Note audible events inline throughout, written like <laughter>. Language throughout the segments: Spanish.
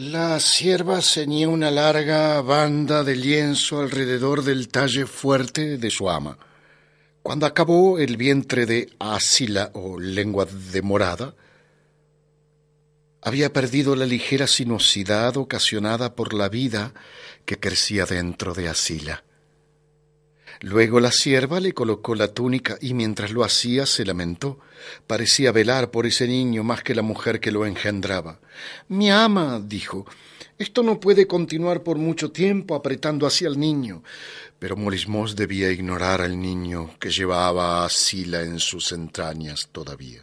La sierva ceñía una larga banda de lienzo alrededor del talle fuerte de su ama. Cuando acabó el vientre de Asila o lengua de morada, había perdido la ligera sinuosidad ocasionada por la vida que crecía dentro de Asila. Luego la sierva le colocó la túnica y mientras lo hacía se lamentó. Parecía velar por ese niño más que la mujer que lo engendraba. Mi ama, dijo, esto no puede continuar por mucho tiempo apretando así al niño. Pero Molismos debía ignorar al niño que llevaba a Sila en sus entrañas todavía.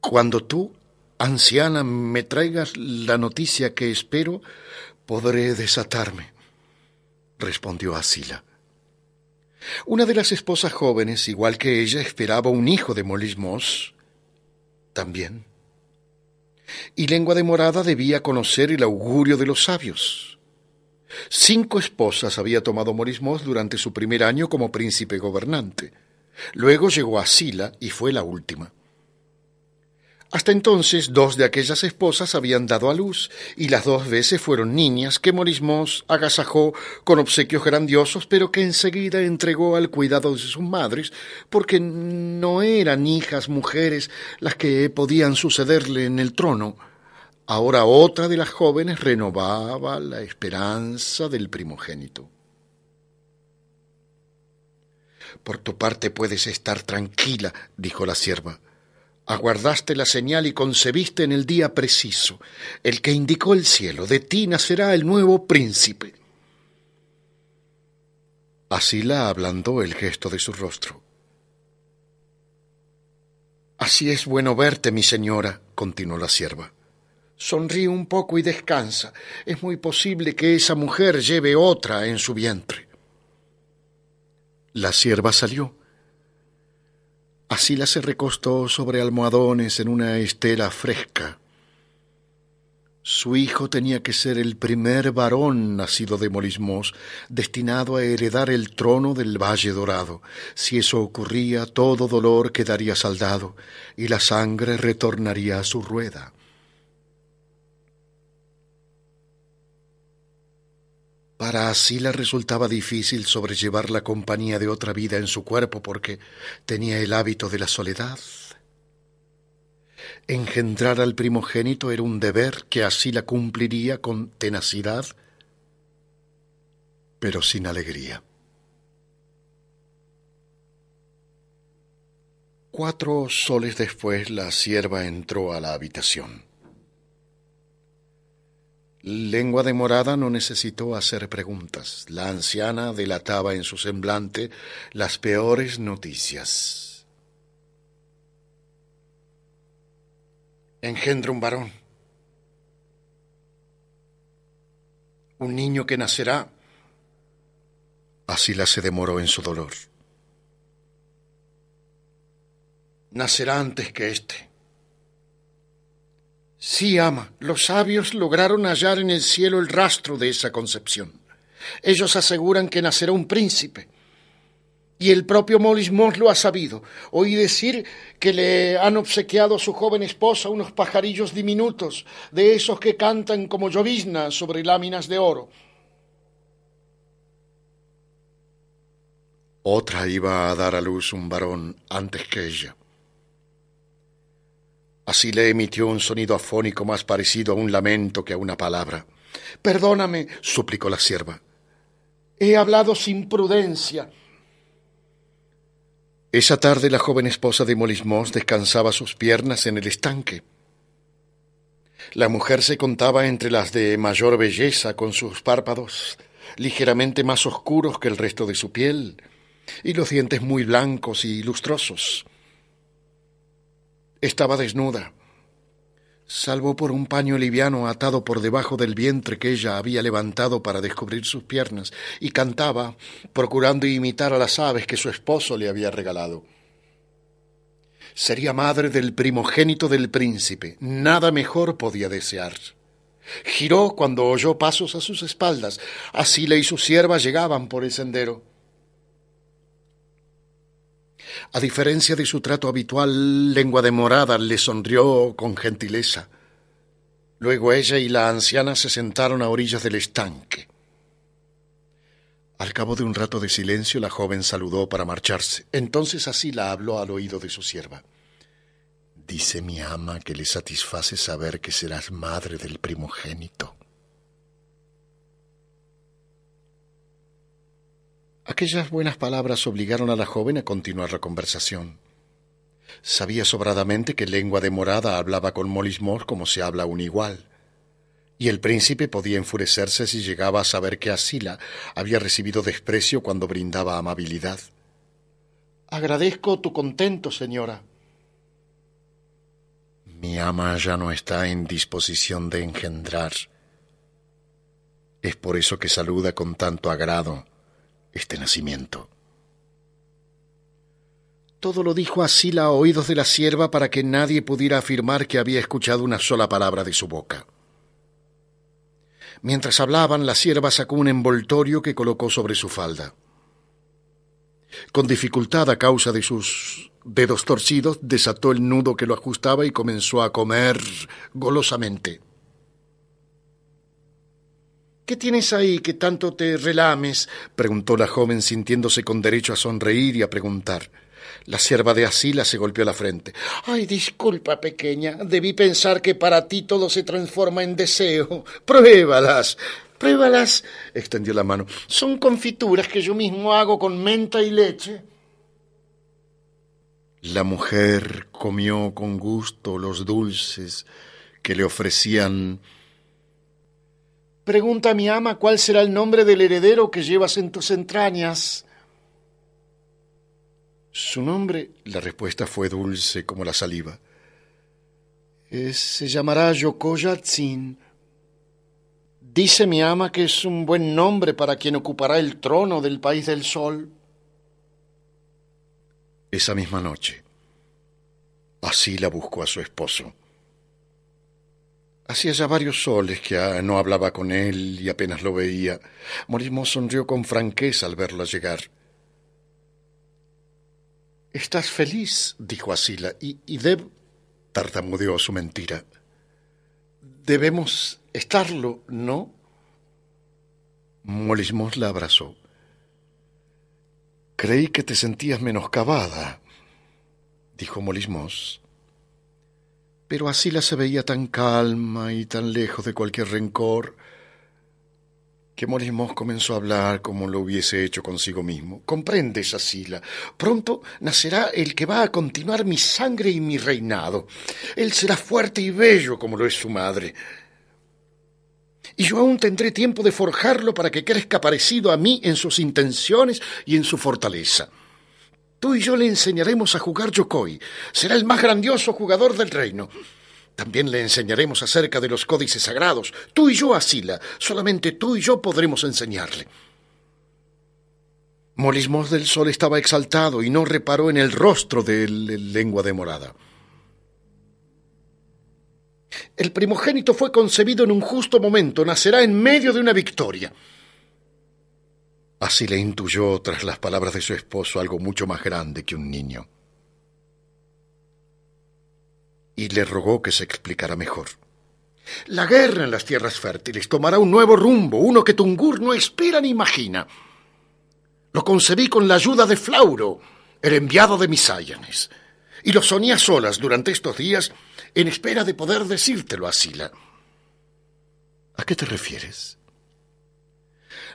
Cuando tú, anciana, me traigas la noticia que espero, podré desatarme respondió Asila. Una de las esposas jóvenes, igual que ella, esperaba un hijo de Molismos también. Y Lengua de Morada debía conocer el augurio de los sabios. Cinco esposas había tomado Morismos durante su primer año como príncipe gobernante. Luego llegó a Sila y fue la última. Hasta entonces dos de aquellas esposas habían dado a luz y las dos veces fueron niñas que Morismos agasajó con obsequios grandiosos pero que enseguida entregó al cuidado de sus madres porque no eran hijas mujeres las que podían sucederle en el trono. Ahora otra de las jóvenes renovaba la esperanza del primogénito. Por tu parte puedes estar tranquila, dijo la sierva Aguardaste la señal y concebiste en el día preciso, el que indicó el cielo, de ti nacerá el nuevo príncipe. Así la ablandó el gesto de su rostro. Así es bueno verte, mi señora, continuó la sierva. Sonríe un poco y descansa. Es muy posible que esa mujer lleve otra en su vientre. La sierva salió Asila se recostó sobre almohadones en una estela fresca. Su hijo tenía que ser el primer varón nacido de Molismos, destinado a heredar el trono del Valle Dorado. Si eso ocurría, todo dolor quedaría saldado y la sangre retornaría a su rueda. Para Asila resultaba difícil sobrellevar la compañía de otra vida en su cuerpo porque tenía el hábito de la soledad. Engendrar al primogénito era un deber que así la cumpliría con tenacidad, pero sin alegría. Cuatro soles después la sierva entró a la habitación. Lengua de Morada no necesitó hacer preguntas. La anciana delataba en su semblante las peores noticias. Engendra un varón. Un niño que nacerá. Así la se demoró en su dolor. Nacerá antes que éste. Sí, ama, los sabios lograron hallar en el cielo el rastro de esa concepción. Ellos aseguran que nacerá un príncipe. Y el propio Moss lo ha sabido. Oí decir que le han obsequiado a su joven esposa unos pajarillos diminutos, de esos que cantan como llovizna sobre láminas de oro. Otra iba a dar a luz un varón antes que ella. Así le emitió un sonido afónico más parecido a un lamento que a una palabra. Perdóname, suplicó la sierva. He hablado sin prudencia. Esa tarde la joven esposa de Molismos descansaba sus piernas en el estanque. La mujer se contaba entre las de mayor belleza con sus párpados ligeramente más oscuros que el resto de su piel y los dientes muy blancos y lustrosos. Estaba desnuda, salvo por un paño liviano atado por debajo del vientre que ella había levantado para descubrir sus piernas, y cantaba, procurando imitar a las aves que su esposo le había regalado. Sería madre del primogénito del príncipe. Nada mejor podía desear. Giró cuando oyó pasos a sus espaldas. Así le y su sierva llegaban por el sendero. A diferencia de su trato habitual, Lengua de Morada le sonrió con gentileza. Luego ella y la anciana se sentaron a orillas del estanque. Al cabo de un rato de silencio, la joven saludó para marcharse. Entonces así la habló al oído de su sierva. Dice mi ama que le satisface saber que serás madre del primogénito. Aquellas buenas palabras obligaron a la joven a continuar la conversación. Sabía sobradamente que lengua de morada hablaba con Molismor como se habla un igual, y el príncipe podía enfurecerse si llegaba a saber que Asila había recibido desprecio cuando brindaba amabilidad. Agradezco tu contento, señora. Mi ama ya no está en disposición de engendrar. Es por eso que saluda con tanto agrado este nacimiento. Todo lo dijo así la oídos de la sierva para que nadie pudiera afirmar que había escuchado una sola palabra de su boca. Mientras hablaban, la sierva sacó un envoltorio que colocó sobre su falda. Con dificultad a causa de sus dedos torcidos, desató el nudo que lo ajustaba y comenzó a comer golosamente. ¿Qué tienes ahí que tanto te relames? preguntó la joven sintiéndose con derecho a sonreír y a preguntar. La sierva de Asila se golpeó la frente. Ay, disculpa, pequeña. Debí pensar que para ti todo se transforma en deseo. Pruébalas. Pruébalas. extendió la mano. Son confituras que yo mismo hago con menta y leche. La mujer comió con gusto los dulces que le ofrecían Pregunta a mi ama cuál será el nombre del heredero que llevas en tus entrañas. Su nombre, la respuesta fue dulce como la saliva. se llamará Yokoyatzin. Dice mi ama que es un buen nombre para quien ocupará el trono del país del sol. Esa misma noche, así la buscó a su esposo. Hacía ya varios soles que no hablaba con él y apenas lo veía. Molismos sonrió con franqueza al verlo llegar. Estás feliz, dijo Asila, y, y Deb tartamudeó su mentira. Debemos estarlo, ¿no? Molismos la abrazó. Creí que te sentías menoscabada, dijo Molismos pero así la se veía tan calma y tan lejos de cualquier rencor que Morismos comenzó a hablar como lo hubiese hecho consigo mismo. Comprendes, Asila, pronto nacerá el que va a continuar mi sangre y mi reinado. Él será fuerte y bello como lo es su madre. Y yo aún tendré tiempo de forjarlo para que crezca parecido a mí en sus intenciones y en su fortaleza. Tú y yo le enseñaremos a jugar yokoi. Será el más grandioso jugador del reino. También le enseñaremos acerca de los códices sagrados. Tú y yo, Asila. Solamente tú y yo podremos enseñarle. Molismos del Sol estaba exaltado y no reparó en el rostro de lengua Morada. El primogénito fue concebido en un justo momento, nacerá en medio de una victoria. Así le intuyó tras las palabras de su esposo algo mucho más grande que un niño. Y le rogó que se explicara mejor. La guerra en las tierras fértiles tomará un nuevo rumbo, uno que Tungur no espera ni imagina. Lo concebí con la ayuda de Flauro, el enviado de Misáyanes, y lo soñé a solas durante estos días en espera de poder decírtelo a Sila. ¿A qué te refieres?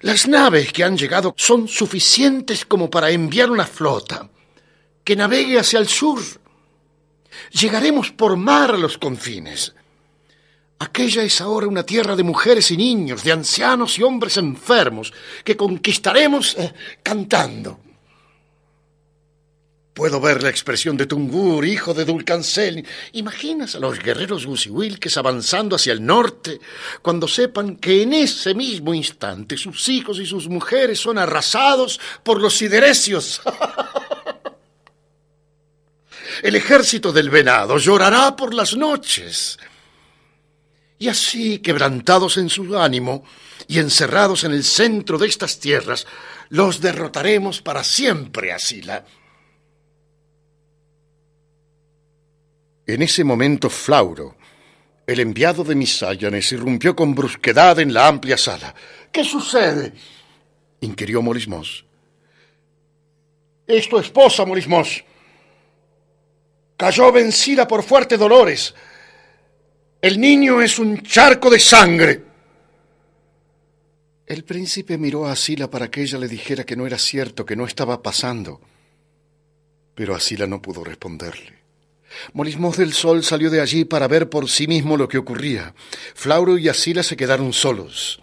Las naves que han llegado son suficientes como para enviar una flota que navegue hacia el sur. Llegaremos por mar a los confines. Aquella es ahora una tierra de mujeres y niños, de ancianos y hombres enfermos, que conquistaremos eh, cantando. Puedo ver la expresión de Tungur, hijo de Dulcancel. ¿Imaginas a los guerreros Wilkes avanzando hacia el norte cuando sepan que en ese mismo instante sus hijos y sus mujeres son arrasados por los siderecios? <laughs> El ejército del venado llorará por las noches. Y así, quebrantados en su ánimo y encerrados en el centro de estas tierras, los derrotaremos para siempre, Asila. En ese momento Flauro, el enviado de Misallanes, irrumpió con brusquedad en la amplia sala. ¿Qué sucede? inquirió Morismos. Es tu esposa, Morismos. Cayó vencida por fuertes dolores. El niño es un charco de sangre. El príncipe miró a Asila para que ella le dijera que no era cierto, que no estaba pasando. Pero Asila no pudo responderle. Molismos del Sol salió de allí para ver por sí mismo lo que ocurría. Flauro y Asila se quedaron solos.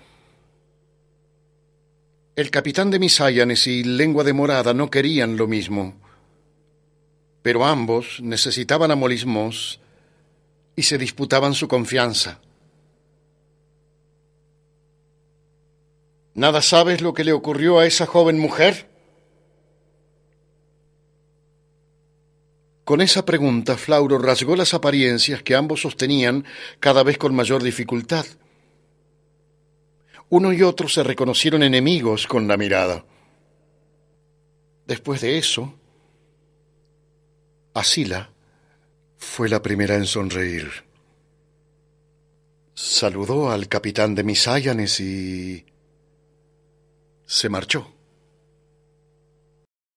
El capitán de Misayanes y Lengua de Morada no querían lo mismo, pero ambos necesitaban a Molismos y se disputaban su confianza. ¿Nada sabes lo que le ocurrió a esa joven mujer? Con esa pregunta, Flauro rasgó las apariencias que ambos sostenían cada vez con mayor dificultad. Uno y otro se reconocieron enemigos con la mirada. Después de eso, Asila fue la primera en sonreír. Saludó al capitán de Misayanes y se marchó.